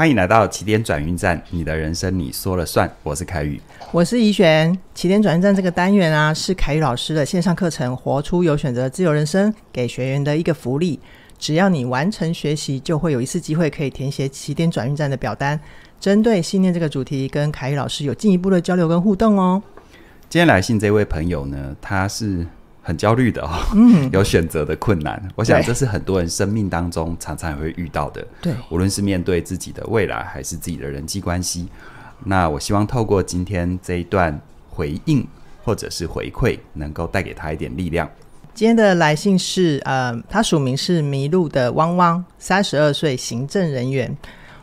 欢迎来到起点转运站，你的人生你说了算。我是凯宇，我是怡璇。起点转运站这个单元啊，是凯宇老师的线上课程《活出有选择自由人生》给学员的一个福利。只要你完成学习，就会有一次机会可以填写起点转运站的表单，针对信念这个主题，跟凯宇老师有进一步的交流跟互动哦。今天来信这位朋友呢，他是。很焦虑的哦，有选择的困难，我想这是很多人生命当中常常会遇到的。对，无论是面对自己的未来，还是自己的人际关系，那我希望透过今天这一段回应或者是回馈，能够带给他一点力量。今天的来信是呃，他署名是迷路的汪汪，三十二岁行政人员。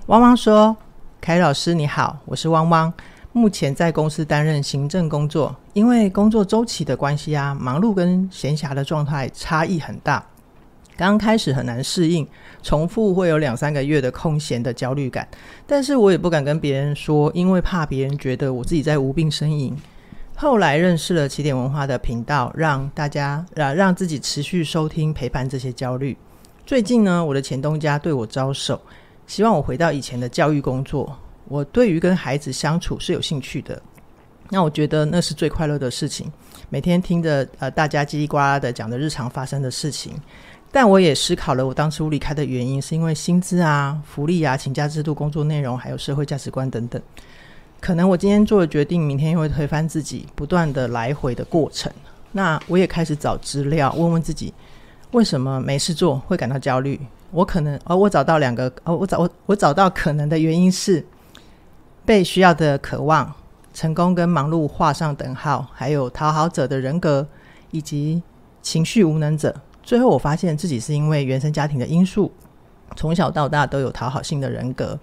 汪汪说：“凯老师你好，我是汪汪。”目前在公司担任行政工作，因为工作周期的关系啊，忙碌跟闲暇的状态差异很大，刚开始很难适应，重复会有两三个月的空闲的焦虑感，但是我也不敢跟别人说，因为怕别人觉得我自己在无病呻吟。后来认识了起点文化的频道，让大家让让自己持续收听陪伴这些焦虑。最近呢，我的前东家对我招手，希望我回到以前的教育工作。我对于跟孩子相处是有兴趣的，那我觉得那是最快乐的事情。每天听着呃大家叽里呱啦的讲的日常发生的事情，但我也思考了我当初离开的原因，是因为薪资啊、福利啊、请假制度、工作内容，还有社会价值观等等。可能我今天做的决定，明天又会推翻自己，不断的来回的过程。那我也开始找资料，问问自己为什么没事做会感到焦虑。我可能哦、我找到两个哦，我找我我找到可能的原因是。被需要的渴望、成功跟忙碌画上等号，还有讨好者的人格以及情绪无能者。最后，我发现自己是因为原生家庭的因素，从小到大都有讨好性的人格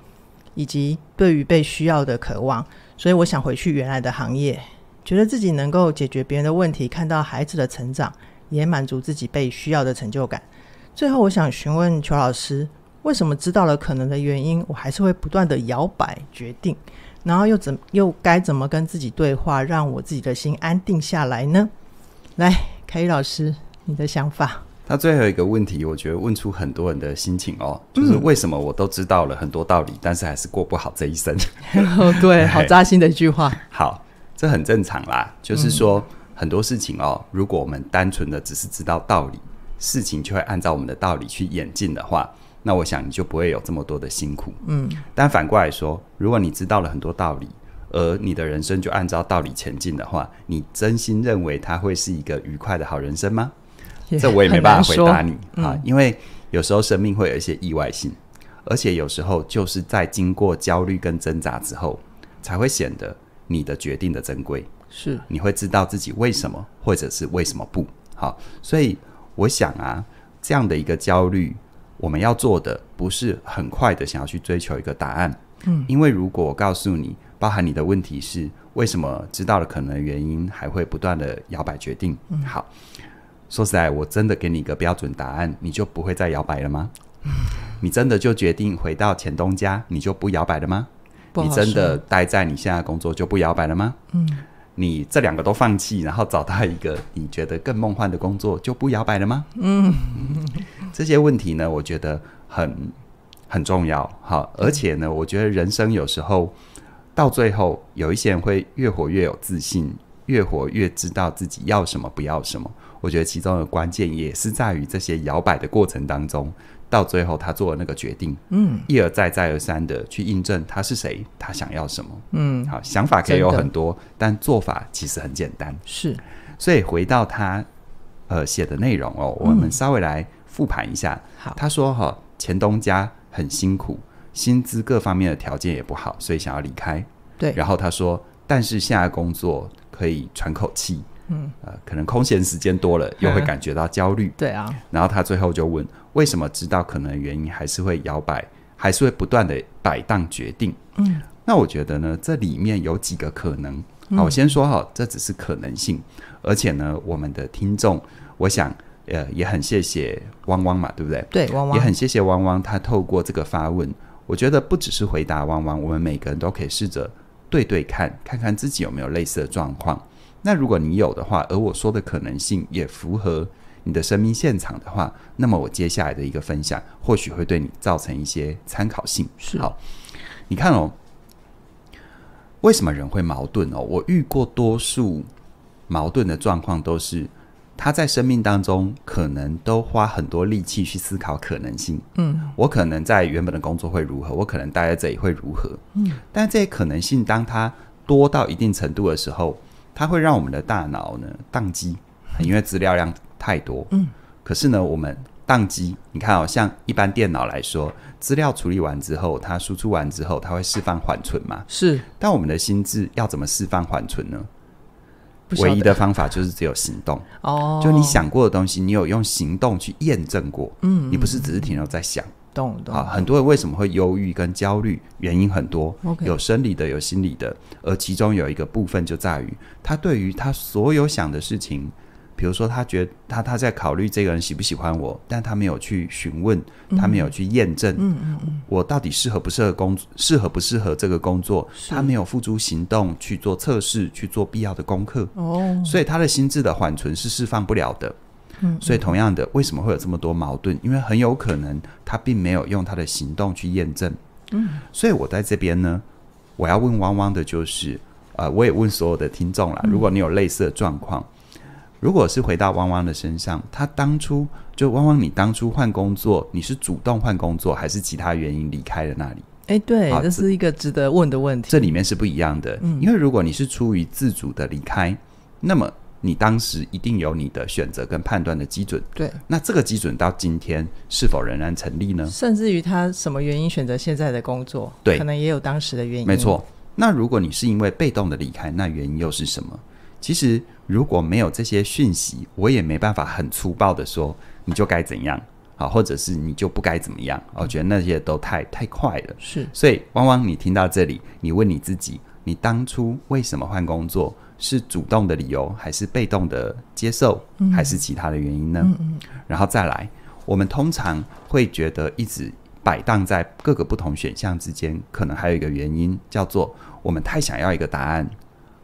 以及对于被需要的渴望，所以我想回去原来的行业，觉得自己能够解决别人的问题，看到孩子的成长，也满足自己被需要的成就感。最后，我想询问邱老师。为什么知道了可能的原因，我还是会不断的摇摆决定，然后又怎又该怎么跟自己对话，让我自己的心安定下来呢？来，凯宇老师，你的想法？那最后一个问题，我觉得问出很多人的心情哦，就是为什么我都知道了很多道理，但是还是过不好这一生？对，好扎心的一句话。好，这很正常啦，就是说很多事情哦，如果我们单纯的只是知道道理，事情就会按照我们的道理去演进的话。那我想你就不会有这么多的辛苦，嗯。但反过来说，如果你知道了很多道理，而你的人生就按照道理前进的话，你真心认为他会是一个愉快的好人生吗？这我也没办法回答你啊，因为有时候生命会有一些意外性，而且有时候就是在经过焦虑跟挣扎之后，才会显得你的决定的珍贵。是，你会知道自己为什么，或者是为什么不好。所以我想啊，这样的一个焦虑。我们要做的不是很快的想要去追求一个答案，嗯，因为如果我告诉你，包含你的问题是为什么知道了可能原因还会不断的摇摆决定，嗯，好，说实在，我真的给你一个标准答案，你就不会再摇摆了吗？你真的就决定回到前东家，你就不摇摆了吗？你真的待在你现在工作就不摇摆了吗？嗯。你这两个都放弃，然后找到一个你觉得更梦幻的工作，就不摇摆了吗？嗯，这些问题呢，我觉得很很重要。好，而且呢，我觉得人生有时候到最后，有一些人会越活越有自信，越活越知道自己要什么不要什么。我觉得其中的关键也是在于这些摇摆的过程当中。到最后，他做了那个决定，嗯，一而再，再而三的去印证他是谁，他想要什么，嗯，好，想法可以有很多，但做法其实很简单，是，所以回到他，呃，写的内容哦，我们稍微来复盘一下，好，他说哈，前东家很辛苦，薪资各方面的条件也不好，所以想要离开，对，然后他说，但是现在工作可以喘口气。嗯，呃，可能空闲时间多了，又会感觉到焦虑。对啊，然后他最后就问：为什么知道可能原因，还是会摇摆，还是会不断的摆荡决定？嗯，那我觉得呢，这里面有几个可能。好，我先说哈，这只是可能性。而且呢，我们的听众，我想，呃，也很谢谢汪汪嘛，对不对？对，汪汪也很谢谢汪汪，他透过这个发问，我觉得不只是回答汪汪，我们每个人都可以试着对对看看看自己有没有类似的状况。那如果你有的话，而我说的可能性也符合你的生命现场的话，那么我接下来的一个分享或许会对你造成一些参考性。是哦，你看哦，为什么人会矛盾哦？我遇过多数矛盾的状况都是他在生命当中可能都花很多力气去思考可能性。嗯，我可能在原本的工作会如何？我可能待在这里会如何？嗯，但这些可能性，当他多到一定程度的时候。它会让我们的大脑呢宕机，因为资料量太多。嗯，可是呢，我们宕机，你看哦，像一般电脑来说，资料处理完之后，它输出完之后，它会释放缓存嘛？是。但我们的心智要怎么释放缓存呢？唯一的方法就是只有行动。哦。就你想过的东西，你有用行动去验证过。嗯。你不是只是停留在想。啊！很多人为什么会忧郁跟焦虑？原因很多，有生理的，有心理的。而其中有一个部分就在于，他对于他所有想的事情，比如说他觉得他他在考虑这个人喜不喜欢我，但他没有去询问，他没有去验证，嗯嗯嗯，我到底适合不适合工，作，适合不适合这个工作？他没有付诸行动去做测试，去做必要的功课。哦，所以他的心智的缓存是释放不了的。所以，同样的，为什么会有这么多矛盾？因为很有可能他并没有用他的行动去验证。嗯，所以我在这边呢，我要问汪汪的，就是呃，我也问所有的听众了，如果你有类似的状况，如果是回到汪汪的身上，他当初就汪汪，你当初换工作，你是主动换工作，还是其他原因离开了那里？哎，对，这是一个值得问的问题。这里面是不一样的，嗯，因为如果你是出于自主的离开，那么。你当时一定有你的选择跟判断的基准，对。那这个基准到今天是否仍然成立呢？甚至于他什么原因选择现在的工作，对，可能也有当时的原因。没错。那如果你是因为被动的离开，那原因又是什么？其实如果没有这些讯息，我也没办法很粗暴的说你就该怎样，好，或者是你就不该怎么样。我觉得那些都太太快了。是。所以汪汪，你听到这里，你问你自己，你当初为什么换工作？是主动的理由，还是被动的接受，还是其他的原因呢？嗯然后再来，我们通常会觉得一直摆荡在各个不同选项之间，可能还有一个原因叫做我们太想要一个答案，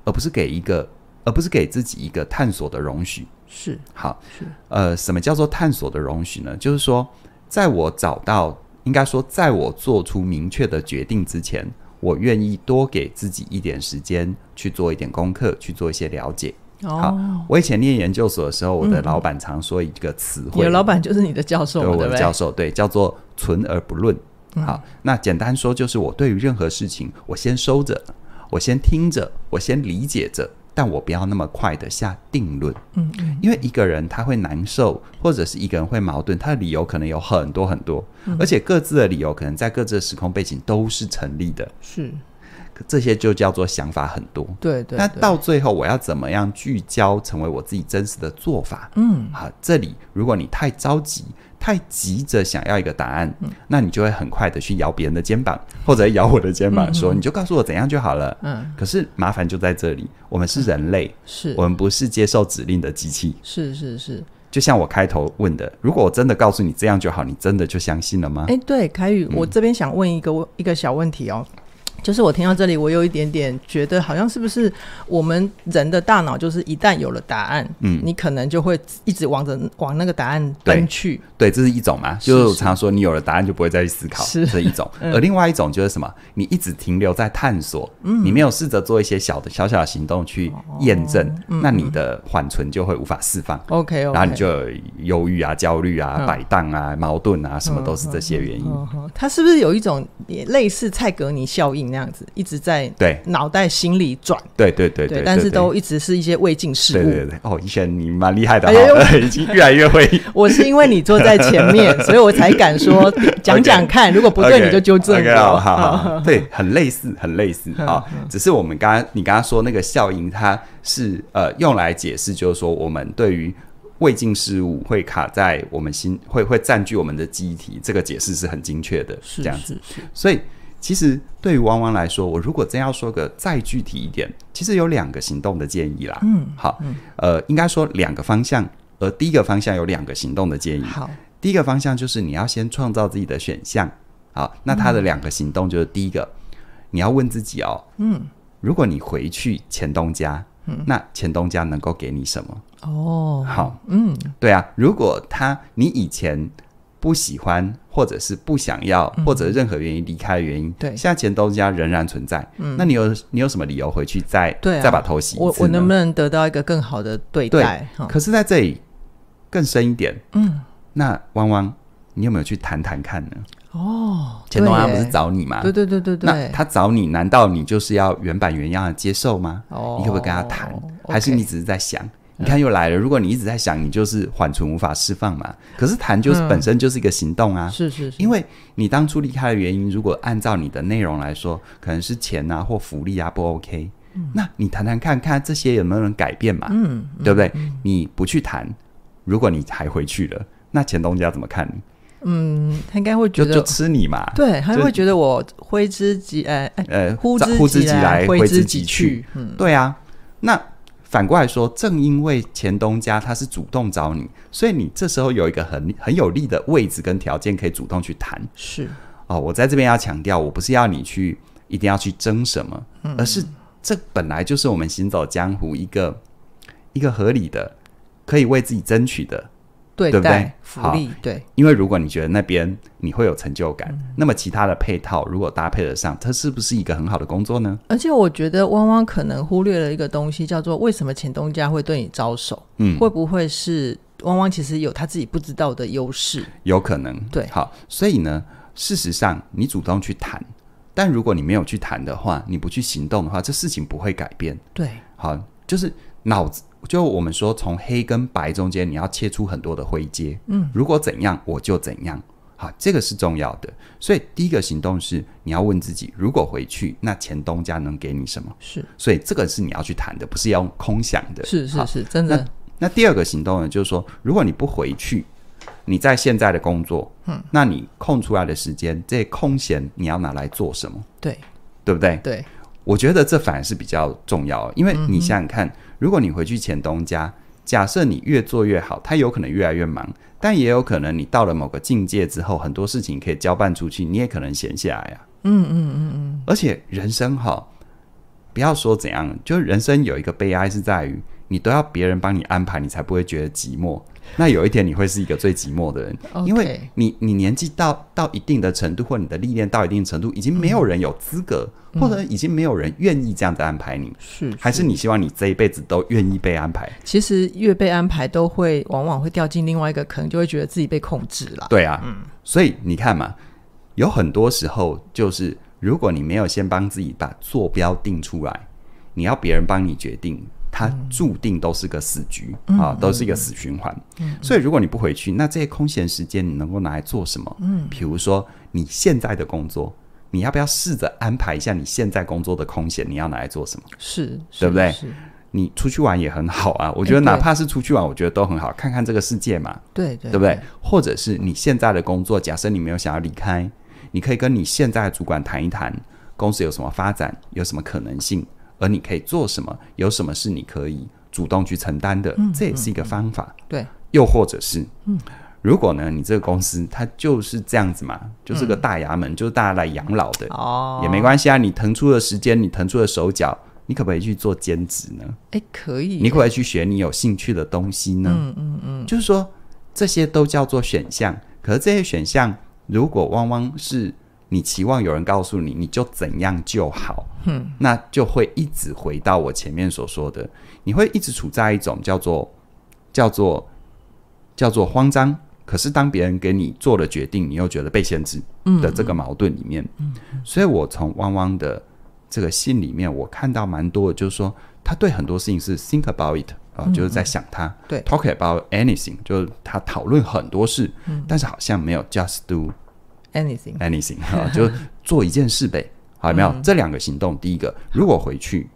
而不是给一个，而不是给自己一个探索的容许。是，好，是，呃，什么叫做探索的容许呢？就是说，在我找到，应该说，在我做出明确的决定之前。我愿意多给自己一点时间去做一点功课，去做一些了解。好，我以前念研究所的时候，我的老板常说一个词汇，有老板就是你的教授，我的教授对，叫做“存而不论”。好，那简单说就是，我对于任何事情，我先收着，我先听着，我先理解着。但我不要那么快的下定论，嗯，因为一个人他会难受，或者是一个人会矛盾，他的理由可能有很多很多，而且各自的理由可能在各自的时空背景都是成立的，是，这些就叫做想法很多，对对。那到最后我要怎么样聚焦成为我自己真实的做法？嗯，好，这里如果你太着急。太急着想要一个答案，那你就会很快的去摇别人的肩膀，或者摇我的肩膀，说你就告诉我怎样就好了。嗯，可是麻烦就在这里，我们是人类，是我们不是接受指令的机器。是是是，就像我开头问的，如果我真的告诉你这样就好，你真的就相信了吗？哎，对，凯宇，我这边想问一个一个小问题哦。就是我听到这里，我有一点点觉得，好像是不是我们人的大脑就是一旦有了答案，嗯，你可能就会一直往着往那个答案奔去。对，这是一种嘛，就是我常说你有了答案就不会再去思考，是这一种。而另外一种就是什么，你一直停留在探索，嗯，你没有试着做一些小的小小的行动去验证，那你的缓存就会无法释放，OK，然后你就忧郁啊、焦虑啊、摆荡啊、矛盾啊，什么都是这些原因。它是不是有一种类似蔡格尼效应？那样子一直在对脑袋心里转，对对对对，但是都一直是一些未尽事物。对对对，哦，以前你蛮厉害的，已经越来越会。我是因为你坐在前面，所以我才敢说讲讲看。如果不对，你就纠正我。好，对，很类似，很类似啊。只是我们刚刚你刚刚说那个效应，它是呃用来解释，就是说我们对于未尽事务会卡在我们心，会会占据我们的机体。这个解释是很精确的，是这样子。所以。其实对于汪汪来说，我如果真要说个再具体一点，其实有两个行动的建议啦。嗯，好，呃，应该说两个方向。而第一个方向有两个行动的建议。好，第一个方向就是你要先创造自己的选项。好，那他的两个行动就是第一个，你要问自己哦，嗯，如果你回去前东家，嗯，那前东家能够给你什么？哦，好，嗯，对啊，如果他你以前。不喜欢，或者是不想要，或者任何原因离开的原因，对，现在钱东家仍然存在，嗯，那你有你有什么理由回去再再把头洗一次？我我能不能得到一个更好的对待？对，可是在这里更深一点，嗯，那汪汪，你有没有去谈谈看呢？哦，钱东家不是找你吗？对对对对对，那他找你，难道你就是要原版原样的接受吗？哦，你可不可以跟他谈？还是你只是在想？你看又来了。如果你一直在想，你就是缓存无法释放嘛。可是谈就是本身就是一个行动啊。是是是。因为你当初离开的原因，如果按照你的内容来说，可能是钱啊或福利啊不 OK。那你谈谈看看这些有没有能改变嘛？嗯，对不对？你不去谈，如果你还回去了，那钱东家怎么看？嗯，他应该会觉得就吃你嘛。对，他会觉得我挥之即呃呃呼呼之即来挥之即去。嗯，对啊。那反过来说，正因为前东家他是主动找你，所以你这时候有一个很很有利的位置跟条件，可以主动去谈。是哦，我在这边要强调，我不是要你去一定要去争什么，而是这本来就是我们行走江湖一个一个合理的、可以为自己争取的。对不对？福利对，因为如果你觉得那边你会有成就感，那么其他的配套如果搭配得上，它是不是一个很好的工作呢？而且我觉得汪汪可能忽略了一个东西，叫做为什么前东家会对你招手？嗯，会不会是汪汪其实有他自己不知道的优势？有可能，对，好，所以呢，事实上你主动去谈，但如果你没有去谈的话，你不去行动的话，这事情不会改变。对，好，就是脑子。就我们说，从黑跟白中间，你要切出很多的灰阶。嗯，如果怎样，我就怎样。好，这个是重要的。所以第一个行动是，你要问自己：如果回去，那前东家能给你什么？是。所以这个是你要去谈的，不是要用空想的。是是是，真的。那那第二个行动呢，就是说，如果你不回去，你在现在的工作，嗯，那你空出来的时间，这空闲你要拿来做什么？对对不对？对，我觉得这反而是比较重要，因为你想想看。如果你回去前东家，假设你越做越好，他有可能越来越忙，但也有可能你到了某个境界之后，很多事情可以交办出去，你也可能闲下来啊。嗯嗯嗯嗯。而且人生哈，不要说怎样，就人生有一个悲哀是在于，你都要别人帮你安排，你才不会觉得寂寞。那有一天你会是一个最寂寞的人，因为你你年纪到到一定的程度，或你的历练到一定程度，已经没有人有资格，或者已经没有人愿意这样子安排你，是还是你希望你这一辈子都愿意被安排？其实越被安排，都会往往会掉进另外一个坑，就会觉得自己被控制了。对啊，嗯，所以你看嘛，有很多时候就是如果你没有先帮自己把坐标定出来，你要别人帮你决定。它注定都是个死局啊，都是一个死循环。所以，如果你不回去，那这些空闲时间你能够拿来做什么？嗯，比如说你现在的工作，你要不要试着安排一下你现在工作的空闲？你要拿来做什么？是，对不对？你出去玩也很好啊，我觉得哪怕是出去玩，我觉得都很好，看看这个世界嘛。对对，对不对？或者是你现在的工作，假设你没有想要离开，你可以跟你现在的主管谈一谈，公司有什么发展，有什么可能性。而你可以做什么？有什么是你可以主动去承担的？这也是一个方法。对，又或者是，嗯，如果呢，你这个公司它就是这样子嘛，就是个大衙门，就是大家来养老的哦，也没关系啊。你腾出了时间，你腾出了手脚，你可不可以去做兼职呢？哎，可以。你可不可以去学你有兴趣的东西呢？嗯嗯嗯，就是说这些都叫做选项。可是这些选项，如果汪汪是。你期望有人告诉你，你就怎样就好，嗯，那就会一直回到我前面所说的，你会一直处在一种叫做叫做叫做慌张。可是当别人给你做了决定，你又觉得被限制，的这个矛盾里面，嗯，所以我从汪汪的这个信里面，我看到蛮多，的，就是说他对很多事情是 think about it 啊，就是在想他，对 talk about anything，就是他讨论很多事，嗯，但是好像没有 just do。anything anything 哈，就做一件事呗，好有没有？这两个行动，第一个，如果回去，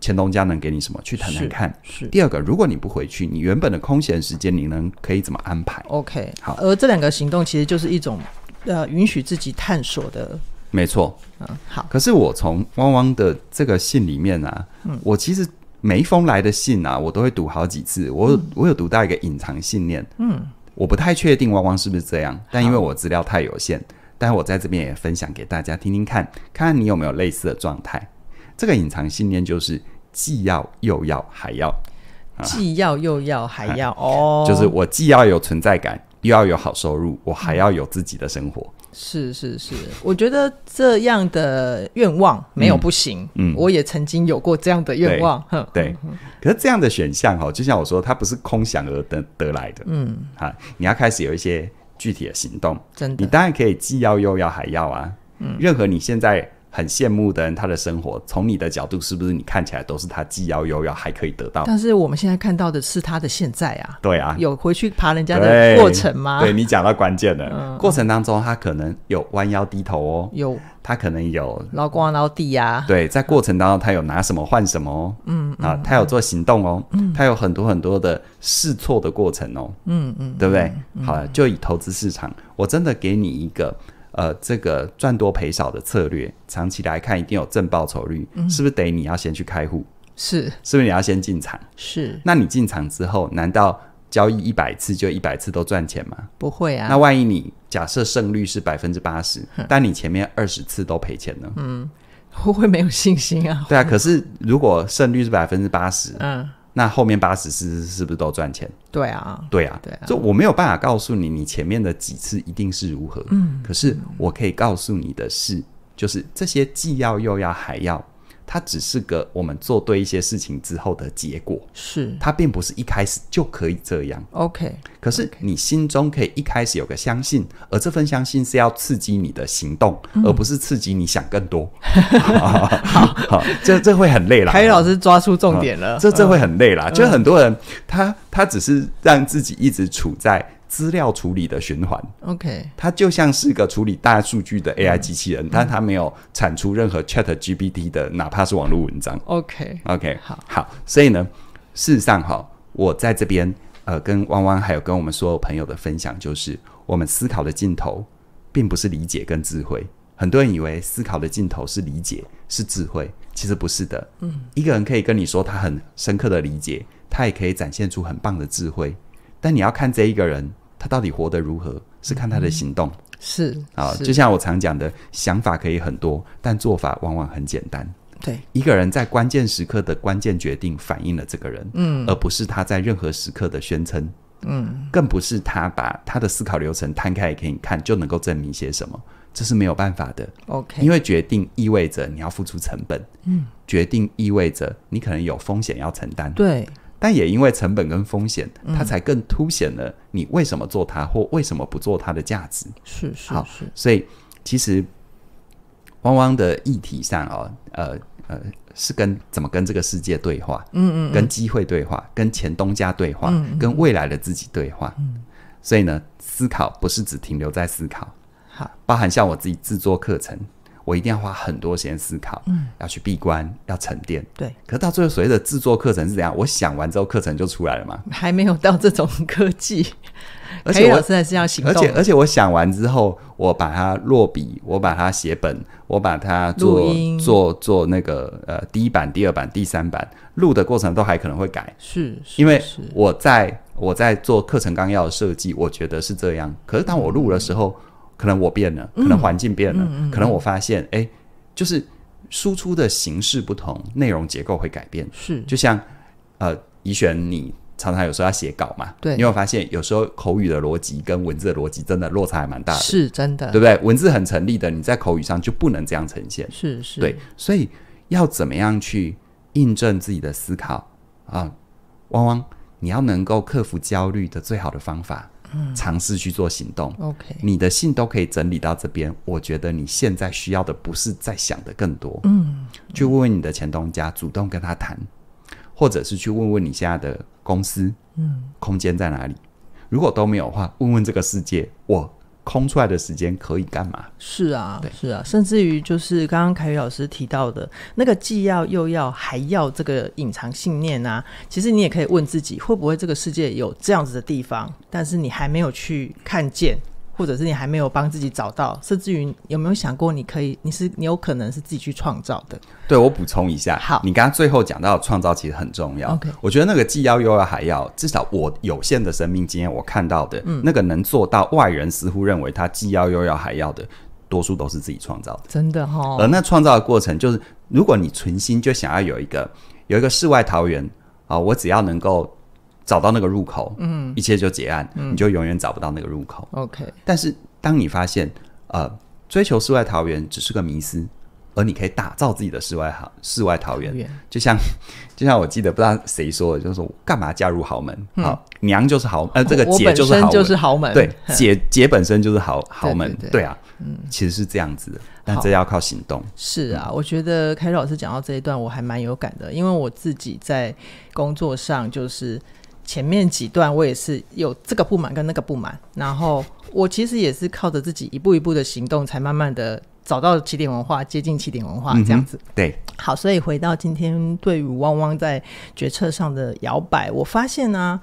钱东家能给你什么？去谈谈看。是第二个，如果你不回去，你原本的空闲时间，你能可以怎么安排？OK，好。而这两个行动其实就是一种呃，允许自己探索的。没错，嗯，好。可是我从汪汪的这个信里面啊，嗯，我其实每一封来的信啊，我都会读好几次。我我有读到一个隐藏信念，嗯，我不太确定汪汪是不是这样，但因为我资料太有限。但我在这边也分享给大家听听看，看看你有没有类似的状态。这个隐藏信念就是既要又要还要，既要又要还要哦，就是我既要有存在感，又要有好收入，我还要有自己的生活。是是是，我觉得这样的愿望没有不行。嗯，我也曾经有过这样的愿望。哼，对，可是这样的选项哈，就像我说，它不是空想而得得来的。嗯，啊，你要开始有一些。具体的行动，真的，你当然可以既要又要还要啊，任何你现在。很羡慕的人，他的生活从你的角度是不是你看起来都是他既要又要还可以得到？但是我们现在看到的是他的现在啊，对啊，有回去爬人家的过程吗？对你讲到关键了，过程当中他可能有弯腰低头哦，有他可能有劳工老底啊，对，在过程当中他有拿什么换什么哦，嗯啊，他有做行动哦，嗯、他有很多很多的试错的过程哦，嗯嗯，对不对？好了，就以投资市场，我真的给你一个。呃，这个赚多赔少的策略，长期来看一定有正报酬率，是不是得你要先去开户？是，是不是你要先进场？是。那你进场之后，难道交易一百次就一百次都赚钱吗？不会啊。那万一你假设胜率是百分之八十，但你前面二十次都赔钱呢？嗯，会会没有信心啊？对啊。可是如果胜率是百分之八十，嗯。那后面八十次是不是都赚钱？对啊，对啊，就我没有办法告诉你，你前面的几次一定是如何。嗯，可是我可以告诉你的是，就是这些既要又要还要。它只是个我们做对一些事情之后的结果，是它并不是一开始就可以这样。OK，可是你心中可以一开始有个相信，而这份相信是要刺激你的行动，而不是刺激你想更多。这这会很累啦。凯宇老师抓出重点了，这这会很累了。就很多人，他他只是让自己一直处在。资料处理的循环，OK，它就像是个处理大数据的 AI 机器人，但它没有产出任何 ChatGPT 的，哪怕是网络文章，OK，OK，好，好，所以呢，事实上哈，我在这边呃，跟汪汪还有跟我们所有朋友的分享就是，我们思考的尽头并不是理解跟智慧，很多人以为思考的尽头是理解是智慧，其实不是的，嗯，一个人可以跟你说他很深刻的理解，他也可以展现出很棒的智慧，但你要看这一个人。他到底活得如何？是看他的行动，是啊，就像我常讲的，想法可以很多，但做法往往很简单。对，一个人在关键时刻的关键决定，反映了这个人，嗯，而不是他在任何时刻的宣称，嗯，更不是他把他的思考流程摊开给你看就能够证明些什么，这是没有办法的。OK，因为决定意味着你要付出成本，嗯，决定意味着你可能有风险要承担，对。但也因为成本跟风险，它才更凸显了你为什么做它或为什么不做它的价值。是是是，所以其实汪汪的议题上哦，呃呃，是跟怎么跟这个世界对话，嗯嗯，跟机会对话，跟前东家对话，跟未来的自己对话。嗯，所以呢，思考不是只停留在思考，好，包含像我自己制作课程。我一定要花很多时间思考，嗯，要去闭关，要沉淀，对。可是到最后，所谓的制作课程是怎样？我想完之后，课程就出来了吗？还没有到这种科技。而且，我真的是要行动。而且，而且，我想完之后，我把它落笔，我把它写本，我把它做做做那个呃第一版、第二版、第三版。录的过程都还可能会改，是，因为我在我在做课程纲要设计，我觉得是这样。可是当我录的时候。可能我变了，可能环境变了，可能我发现，哎，就是输出的形式不同，内容结构会改变。是，就像呃，怡璇，你常常有时候要写稿嘛，对，你有发现有时候口语的逻辑跟文字的逻辑真的落差还蛮大的，是真的，对不对？文字很成立的，你在口语上就不能这样呈现。是是，对，所以要怎么样去印证自己的思考啊？汪汪，你要能够克服焦虑的最好的方法。尝试去做行动，OK。你的信都可以整理到这边。我觉得你现在需要的不是在想的更多，嗯，去问问你的前东家，主动跟他谈，或者是去问问你现在的公司，嗯，空间在哪里？如果都没有的话，问问这个世界我。空出来的时间可以干嘛？是啊，是啊，甚至于就是刚刚凯宇老师提到的那个，既要又要还要这个隐藏信念啊，其实你也可以问自己，会不会这个世界有这样子的地方，但是你还没有去看见。或者是你还没有帮自己找到，甚至于有没有想过，你可以你是你有可能是自己去创造的。对，我补充一下。好，你刚刚最后讲到创造其实很重要。OK，我觉得那个既要又要还要，至少我有限的生命经验，我看到的那个能做到，外人似乎认为他既要又要还要的，多数都是自己创造的。真的哈。而那创造的过程，就是如果你存心就想要有一个有一个世外桃源啊，我只要能够。找到那个入口，嗯，一切就结案，嗯，你就永远找不到那个入口。OK，但是当你发现，呃，追求世外桃源只是个迷思，而你可以打造自己的世外好世外桃源，就像 就像我记得不知道谁说，就是干嘛加入豪门？好，娘就是豪，呃，这个姐就是豪门，对，姐姐本身就是豪豪门，对啊，嗯，其实是这样子，的。但这要靠行动。是啊，我觉得开老师讲到这一段，我还蛮有感的，因为我自己在工作上就是。前面几段我也是有这个不满跟那个不满，然后我其实也是靠着自己一步一步的行动，才慢慢的找到起点文化，接近起点文化这样子。对，好，所以回到今天，对于汪汪在决策上的摇摆，我发现呢，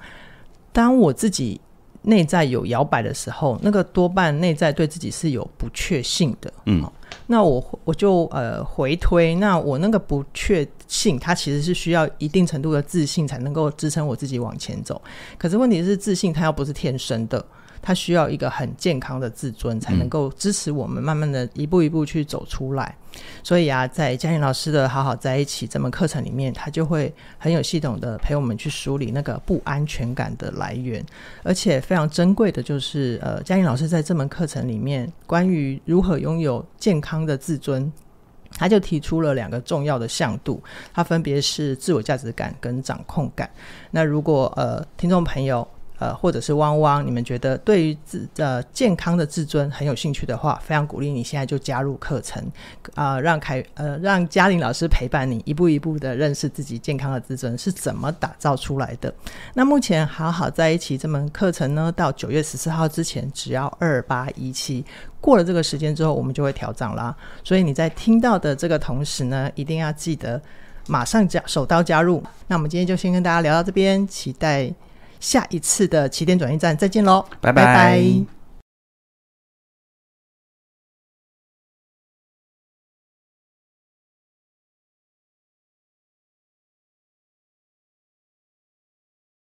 当我自己内在有摇摆的时候，那个多半内在对自己是有不确信的。嗯。那我我就呃回推，那我那个不确信，它其实是需要一定程度的自信才能够支撑我自己往前走。可是问题是，自信它又不是天生的。他需要一个很健康的自尊，才能够支持我们慢慢的一步一步去走出来。所以啊，在嘉颖老师的《好好在一起》这门课程里面，他就会很有系统的陪我们去梳理那个不安全感的来源。而且非常珍贵的就是，呃，嘉颖老师在这门课程里面，关于如何拥有健康的自尊，他就提出了两个重要的向度，它分别是自我价值感跟掌控感。那如果呃，听众朋友，呃，或者是汪汪，你们觉得对于自呃健康的自尊很有兴趣的话，非常鼓励你现在就加入课程，啊，让凯呃让嘉玲老师陪伴你一步一步的认识自己健康的自尊是怎么打造出来的。那目前好好在一起这门课程呢，到九月十四号之前只要二八一七，过了这个时间之后我们就会调整啦。所以你在听到的这个同时呢，一定要记得马上加手刀加入。那我们今天就先跟大家聊到这边，期待。下一次的起点转运站再见喽，拜拜。